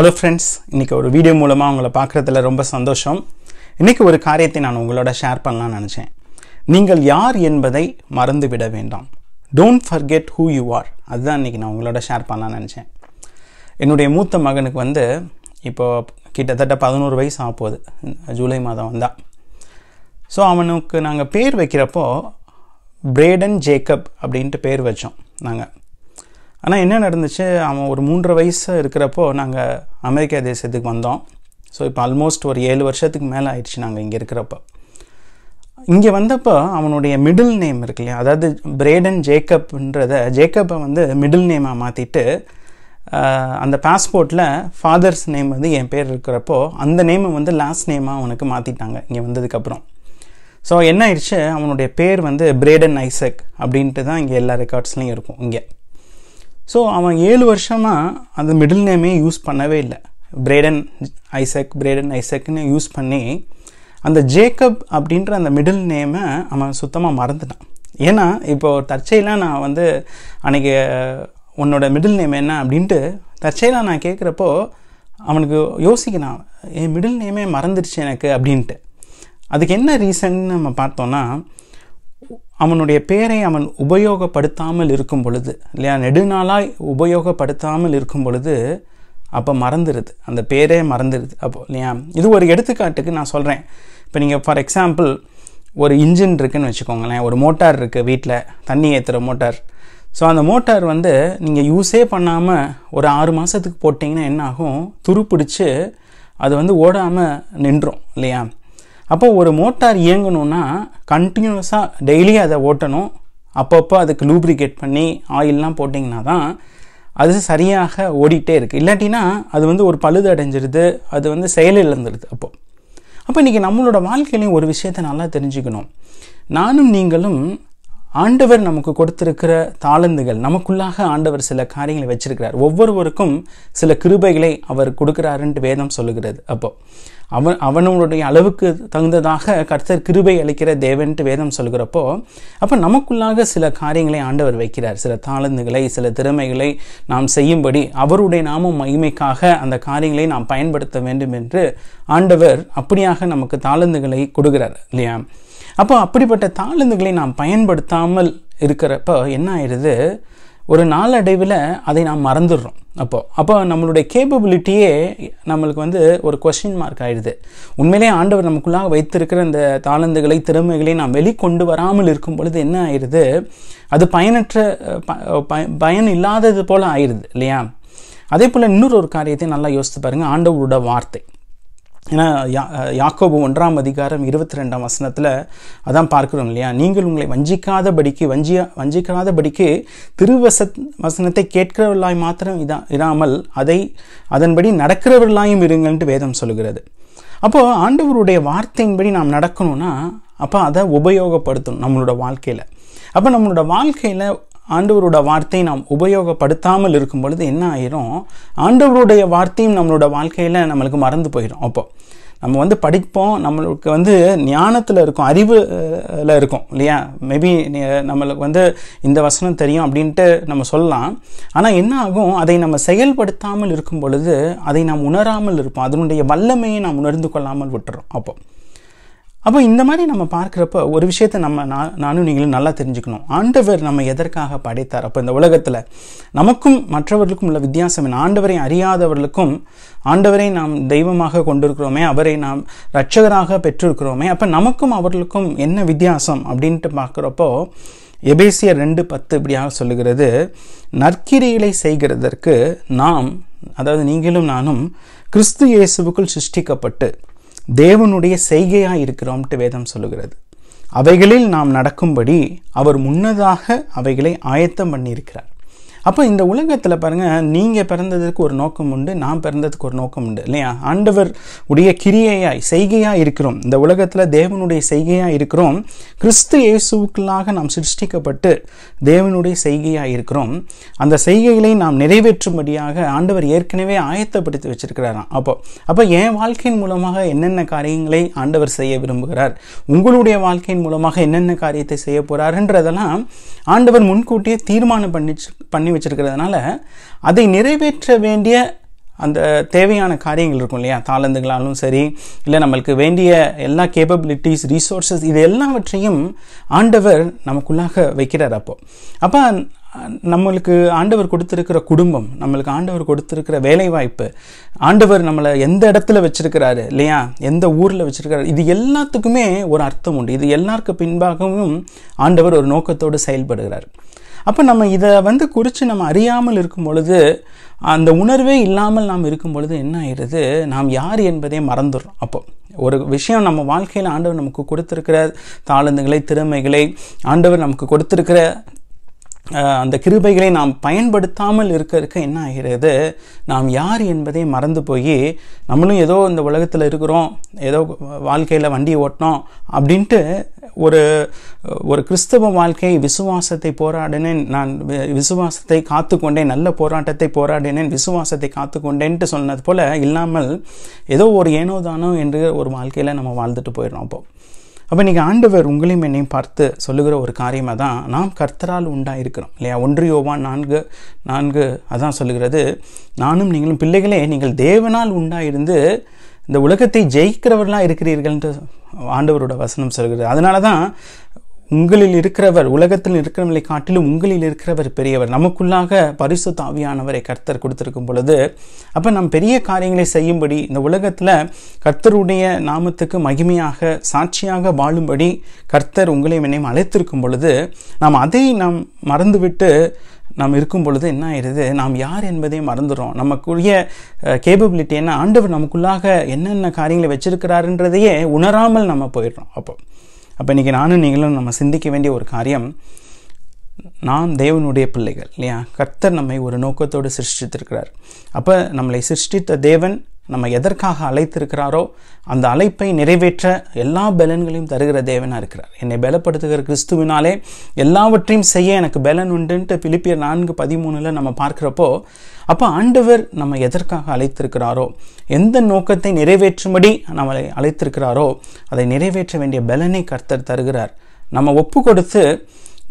hello friends இன்றைக்கி ஒரு video மூலமாக உங்களை பார்க்குறதுல ரொம்ப சந்தோஷம் இன்றைக்கி ஒரு காரியத்தை நான் உங்களோட ஷேர் பண்ணலாம்னு நினச்சேன் நீங்கள் யார் என்பதை மறந்துவிட வேண்டாம் don't forget who you are அதுதான் இன்றைக்கி நான் உங்களோட ஷேர் பண்ணலாம்னு நினச்சேன் என்னுடைய மூத்த மகனுக்கு வந்து இப்போது கிட்டத்தட்ட பதினோரு வயசு ஆக போகுது ஜூலை மாதம் வந்தால் ஸோ அவனுக்கு நாங்கள் பேர் வைக்கிறப்போ பிரேடன் ஜேக்கப் அப்படின்ட்டு பேர் வச்சோம் நாங்கள் ஆனால் என்ன நடந்துச்சு அவன் ஒரு மூன்று வயசு இருக்கிறப்போ நாங்கள் அமெரிக்கா தேசத்துக்கு வந்தோம் ஸோ இப்போ ஆல்மோஸ்ட் ஒரு ஏழு வருஷத்துக்கு மேலே ஆயிடுச்சு நாங்கள் இங்கே இருக்கிறப்போ இங்கே வந்தப்போ அவனுடைய மிடில் நேம் இருக்கு இல்லையா அதாவது பிரேடன் ஜேக்கப்ன்றத ஜேக்கப்பை வந்து மிடில் நேமாக மாற்றிட்டு அந்த பாஸ்போர்ட்டில் ஃபாதர்ஸ் நேம் வந்து என் பேர் இருக்கிறப்போ அந்த நேமை வந்து லாஸ்ட் நேமாக அவனுக்கு மாற்றிட்டாங்க இங்கே வந்ததுக்கப்புறம் ஸோ என்ன ஆயிடுச்சு அவனுடைய பேர் வந்து பிரேடன் ஐசக் அப்படின்ட்டு தான் இங்கே எல்லா ரெக்கார்ட்ஸ்லையும் இருக்கும் இங்கே ஸோ அவன் ஏழு வருஷமாக அந்த மிடில் நேமே யூஸ் பண்ணவே இல்லை பிரேடன் ஐசக் பிரேடன் ஐசக்னு யூஸ் பண்ணி அந்த ஜேக்கப் அப்படின்ற அந்த மிடில் நேமை அவன் சுத்தமாக மறந்துட்டான் ஏன்னா இப்போ தற்செயலாக நான் வந்து அன்றைக்கி உன்னோட மிடில் நேம் என்ன அப்படின்ட்டு தற்செயலாக நான் கேட்குறப்போ அவனுக்கு யோசிக்கிறான் என் மிடில் நேமே மறந்துடுச்சு எனக்கு அப்படின்ட்டு அதுக்கு என்ன ரீசன்னு நம்ம பார்த்தோன்னா அவனுடைய பேரை அவன் உபயோகப்படுத்தாமல் இருக்கும் பொழுது இல்லையா நெடுநாளாய் உபயோகப்படுத்தாமல் இருக்கும் பொழுது அப்போ மறந்துடுது அந்த பேரே மறந்துடுது அப்போ இல்லையா இது ஒரு எடுத்துக்காட்டுக்கு நான் சொல்கிறேன் இப்போ நீங்கள் ஃபார் எக்ஸாம்பிள் ஒரு இன்ஜின் இருக்குதுன்னு வச்சுக்கோங்களேன் ஒரு மோட்டார் இருக்குது வீட்டில் தண்ணி ஏற்றுகிற மோட்டார் ஸோ அந்த மோட்டார் வந்து நீங்கள் யூஸே பண்ணாமல் ஒரு ஆறு மாதத்துக்கு போட்டிங்கன்னா என்ன ஆகும் துருப்பிடிச்சு அது வந்து ஓடாமல் நின்றோம் இல்லையா அப்போ ஒரு மோட்டார் இயங்கணும்னா கண்டினியூஸாக டெய்லி அதை ஓட்டணும் அப்பப்போ அதுக்கு லூப்ரிகேட் பண்ணி ஆயில்லாம் போட்டிங்கன்னா தான் அது சரியாக ஓடிட்டே இருக்குது இல்லாட்டினா அது வந்து ஒரு பழுது அடைஞ்சிருது அது வந்து செயலிழந்துடுது அப்போது அப்போ இன்றைக்கி நம்மளோட வாழ்க்கையிலையும் ஒரு விஷயத்தை நல்லா தெரிஞ்சுக்கணும் நானும் நீங்களும் ஆண்டவர் நமக்கு கொடுத்திருக்கிற தாளந்துகள் நமக்குள்ளாக ஆண்டவர் சில காரியங்களை வச்சிருக்கிறார் ஒவ்வொருவருக்கும் சில கிருபைகளை அவர் கொடுக்கிறாருன்ட்டு வேதம் சொல்லுகிறது அப்போ அவன் அவனுடைய அளவுக்கு தகுந்ததாக கர்த்தர் கிருபை அளிக்கிற தேவன்ட்டு வேதம் சொல்கிறப்போ அப்போ நமக்குள்ளாக சில காரியங்களை ஆண்டவர் வைக்கிறார் சில தாளந்துகளை சில திறமைகளை நாம் செய்யும்படி அவருடைய நாமும் மகிமைக்காக அந்த காரியங்களை நாம் பயன்படுத்த வேண்டும் என்று ஆண்டவர் அப்படியாக நமக்கு தாளந்துகளை கொடுக்கிறார் இல்லையா அப்போ அப்படிப்பட்ட தாளந்துகளை நாம் பயன்படுத்தாமல் இருக்கிறப்ப என்ன ஆயிடுது ஒரு நாளடைவில் அதை நாம் மறந்துடுறோம் அப்போது அப்போ நம்மளுடைய கேப்பபிலிட்டியே நம்மளுக்கு வந்து ஒரு கொஷின் மார்க் ஆகிடுது உண்மையிலே ஆண்டவர் நமக்குள்ளாக வைத்திருக்கிற அந்த தாளந்துகளை திறமைகளை நாம் வெளிக்கொண்டு வராமல் இருக்கும் பொழுது என்ன ஆயிடுது அது பயனற்ற பயன் இல்லாதது போல் ஆயிடுது இல்லையா அதே போல் இன்னொரு ஒரு காரியத்தை நல்லா யோசித்து பாருங்கள் ஆண்டவரோட வார்த்தை ஏன்னா யா யாக்கோபு ஒன்றாம் அதிகாரம் இருபத்தி ரெண்டாம் வசனத்தில் அதான் பார்க்குறோம் இல்லையா நீங்கள் உங்களை வஞ்சிக்காதபடிக்கு வஞ்சியா வஞ்சிக்காதபடிக்கு திருவச வசனத்தை கேட்கிறவர்களாய் மாத்திரம் இதா இராமல் அதை அதன்படி நடக்கிறவர்களாயும் இருங்கள்ன்ட்டு வேதம் சொல்கிறது அப்போது ஆண்டவருடைய வார்த்தையின்படி நாம் நடக்கணும்னா அப்போ அதை உபயோகப்படுத்தணும் நம்மளோட வாழ்க்கையில் அப்போ நம்மளோட வாழ்க்கையில் ஆண்டவரோட வார்த்தையை நாம் உபயோகப்படுத்தாமல் இருக்கும் பொழுது என்ன ஆயிரும் ஆண்டவருடைய வார்த்தையும் நம்மளோட வாழ்க்கையில் நம்மளுக்கு மறந்து போயிடும் அப்போது நம்ம வந்து படிப்போம் நம்மளுக்கு வந்து ஞானத்தில் இருக்கும் அறிவில் இருக்கும் இல்லையா மேபி நம்மளுக்கு வந்து இந்த வசனம் தெரியும் அப்படின்ட்டு நம்ம சொல்லலாம் ஆனால் என்ன ஆகும் அதை நம்ம செயல்படுத்தாமல் இருக்கும் பொழுது அதை நாம் உணராமல் இருப்போம் அதனுடைய வல்லமையை நாம் உணர்ந்து கொள்ளாமல் விட்டுறோம் அப்போ அப்போ இந்த மாதிரி நம்ம பார்க்குறப்ப ஒரு விஷயத்தை நம்ம நான் நானும் நீங்களும் நல்லா தெரிஞ்சுக்கணும் ஆண்டவர் நம்ம எதற்காக படைத்தார் அப்போ இந்த உலகத்தில் நமக்கும் மற்றவர்களுக்கும் உள்ள வித்தியாசம் என்ன ஆண்டவரை அறியாதவர்களுக்கும் ஆண்டவரை நாம் தெய்வமாக கொண்டிருக்கிறோமே அவரை நாம் இரட்சகராக பெற்றிருக்கிறோமே அப்போ நமக்கும் அவர்களுக்கும் என்ன வித்தியாசம் அப்படின்ட்டு பார்க்குறப்போ எபேசியர் ரெண்டு பத்து இப்படியாக சொல்லுகிறது நற்கிரிகளை செய்கிறதற்கு நாம் அதாவது நீங்களும் நானும் கிறிஸ்து இயேசுவுக்குள் சிருஷ்டிக்கப்பட்டு தேவனுடைய செய்கையாக இருக்கிறோம்ட்டு வேதம் சொல்லுகிறது அவைகளில் நாம் நடக்கும்படி அவர் முன்னதாக அவைகளை ஆயத்தம் பண்ணியிருக்கிறார் அப்போ இந்த உலகத்தில் பாருங்கள் நீங்கள் பிறந்ததுக்கு ஒரு நோக்கம் உண்டு நான் பிறந்ததுக்கு ஒரு நோக்கம் உண்டு இல்லையா ஆண்டவர் உடைய கிரியையாய் செய்கையாக இருக்கிறோம் இந்த உலகத்தில் தேவனுடைய செய்கையாக இருக்கிறோம் கிறிஸ்து இயேசுக்களாக நாம் சிருஷ்டிக்கப்பட்டு தேவனுடைய செய்கையாக இருக்கிறோம் அந்த செய்கைகளை நாம் நிறைவேற்றும்படியாக ஆண்டவர் ஏற்கனவே ஆயத்தப்படுத்தி வச்சிருக்கிறாராம் அப்போ அப்போ என் வாழ்க்கையின் மூலமாக என்னென்ன காரியங்களை ஆண்டவர் செய்ய விரும்புகிறார் உங்களுடைய வாழ்க்கையின் மூலமாக என்னென்ன காரியத்தை செய்ய போகிறாருன்றதெல்லாம் ஆண்டவர் முன்கூட்டியே தீர்மானம் பண்ணி பண்ணி வச்சுருக்கிறதுனால அதை நிறைவேற்ற வேண்டிய அந்த தேவையான காரியங்கள் இருக்கும் இல்லையா தாளந்துகளாலும் சரி இல்லை நம்மளுக்கு வேண்டிய எல்லா கேப்பபிலிட்டிஸ் ரிசோர்ஸஸ் இது எல்லாவற்றையும் ஆண்டவர் நமக்குள்ளாக வைக்கிறார் அப்போது அப்போ நம்மளுக்கு ஆண்டவர் கொடுத்துருக்கிற குடும்பம் நம்மளுக்கு ஆண்டவர் கொடுத்துருக்கிற வேலைவாய்ப்பு ஆண்டவர் நம்மளை எந்த இடத்துல வச்சுருக்கிறாரு இல்லையா எந்த ஊரில் வச்சுருக்கிறாரு இது எல்லாத்துக்குமே ஒரு அர்த்தம் உண்டு இது எல்லாருக்கு பின்பாகவும் ஆண்டவர் ஒரு நோக்கத்தோடு செயல்படுகிறார் அப்போ நம்ம இதை வந்து குறித்து நம்ம அறியாமல் இருக்கும் பொழுது அந்த உணர்வே இல்லாமல் நாம் இருக்கும் பொழுது என்ன ஆயிடுது நாம் யார் என்பதே மறந்துடுறோம் அப்போ ஒரு விஷயம் நம்ம வாழ்க்கையில் ஆண்டவர் நமக்கு கொடுத்துருக்கிற தாளந்துகளை திறமைகளை ஆண்டவர் நமக்கு கொடுத்துருக்கிற அந்த கிருபைகளை நாம் பயன்படுத்தாமல் இருக்க இருக்க என்ன ஆகிறது நாம் யார் என்பதை மறந்து போய் நம்மளும் ஏதோ இந்த உலகத்தில் இருக்கிறோம் ஏதோ வாழ்க்கையில் வண்டி ஓட்டினோம் அப்படின்ட்டு ஒரு ஒரு கிறிஸ்தவ வாழ்க்கை விசுவாசத்தை போராடினேன் நான் விசுவாசத்தை காத்துக்கொண்டேன் நல்ல போராட்டத்தை போராடினேன் விசுவாசத்தை காத்துக்கொண்டேன்ட்டு சொன்னது போல் இல்லாமல் ஏதோ ஒரு ஏனோதானோ என்று ஒரு வாழ்க்கையில் நம்ம வாழ்ந்துட்டு போயிடுறோம் அப்போ அப்போ நீங்கள் ஆண்டவர் உங்களையும் என்னையும் பார்த்து சொல்லுகிற ஒரு காரியமாக தான் நாம் கர்த்தரால் உண்டாக இருக்கிறோம் இல்லையா ஒன்றியோவா நான்கு நான்கு அதான் சொல்லுகிறது நானும் நீங்களும் பிள்ளைகளே நீங்கள் தேவனால் உண்டாயிருந்து இந்த உலகத்தை ஜெயிக்கிறவர்களாக இருக்கிறீர்கள்ன்ட்டு ஆண்டவரோட வசனம் சொல்கிறது அதனால தான் உங்களில் இருக்கிறவர் உலகத்தில் இருக்கிறவர்களை காட்டிலும் உங்களில் இருக்கிறவர் பெரியவர் நமக்குள்ளாக பரிசு தாவியானவரை கர்த்தர் கொடுத்துருக்கும் பொழுது அப்போ நம் பெரிய காரியங்களை செய்யும்படி இந்த உலகத்தில் கர்த்தருடைய நாமத்துக்கு மகிமையாக சாட்சியாக வாழும்படி கர்த்தர் உங்களையும் என்னையும் அழைத்திருக்கும் பொழுது நாம் அதை நாம் மறந்துவிட்டு நாம் இருக்கும் பொழுது என்ன ஆயிடுது நாம் யார் என்பதையும் மறந்துடும் நமக்குரிய கேப்பபிலிட்டி என்ன ஆண்டவர் நமக்குள்ளாக என்னென்ன காரியங்களை வச்சிருக்கிறாருன்றதையே உணராமல் நம்ம போயிடுறோம் அப்போ அப்போ இன்னைக்கு நானும் நீங்களும் நம்ம சிந்திக்க வேண்டிய ஒரு காரியம் நாம் தேவனுடைய பிள்ளைகள் இல்லையா கர்த்தர் நம்மை ஒரு நோக்கத்தோடு சிருஷ்டித்திருக்கிறார் அப்போ நம்மளை சிருஷ்டித்த தேவன் நம்ம எதற்காக அழைத்திருக்கிறாரோ அந்த அழைப்பை நிறைவேற்ற எல்லா பலன்களையும் தருகிற தேவனாக இருக்கிறார் என்னை பலப்படுத்துகிற கிறிஸ்துவினாலே எல்லாவற்றையும் செய்ய எனக்கு பலன் உண்டுன்ட்டு பிலிப்பியர் நான்கு பதிமூணில் நம்ம பார்க்குறப்போ அப்போ ஆண்டவர் நம்ம எதற்காக அழைத்திருக்கிறாரோ எந்த நோக்கத்தை நிறைவேற்றும்படி நம்மளை அழைத்திருக்கிறாரோ அதை நிறைவேற்ற வேண்டிய பலனை கர்த்தர் தருகிறார் நம்ம ஒப்பு கொடுத்து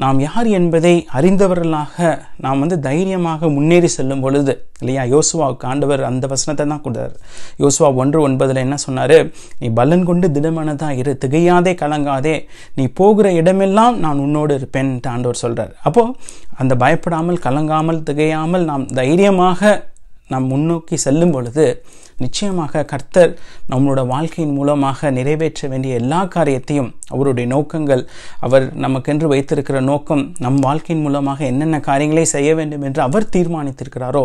நாம் யார் என்பதை அறிந்தவர்களாக நாம் வந்து தைரியமாக முன்னேறி செல்லும் பொழுது இல்லையா யோசுவாவுக்கு ஆண்டவர் அந்த வசனத்தை தான் கொடுத்தார் யோசுவா ஒன்று ஒன்பதில் என்ன சொன்னார் நீ பலன் கொண்டு திடமானதாக இரு திகையாதே கலங்காதே நீ போகிற இடமெல்லாம் நான் உன்னோடு இருப்பேன் ஆண்டவர் சொல்கிறார் அப்போது அந்த பயப்படாமல் கலங்காமல் திகையாமல் நாம் தைரியமாக நாம் முன்னோக்கி செல்லும் பொழுது நிச்சயமாக கர்த்தர் நம்மளோட வாழ்க்கையின் மூலமாக நிறைவேற்ற வேண்டிய எல்லா காரியத்தையும் அவருடைய நோக்கங்கள் அவர் நமக்கென்று வைத்திருக்கிற நோக்கம் நம் வாழ்க்கையின் மூலமாக என்னென்ன காரியங்களை செய்ய வேண்டும் என்று அவர் தீர்மானித்திருக்கிறாரோ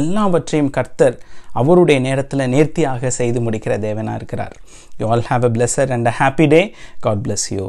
எல்லாவற்றையும் கர்த்தர் அவருடைய நேரத்தில் நேர்த்தியாக செய்து முடிக்கிற தேவனாக இருக்கிறார் you all have a pleasure and a happy day God bless you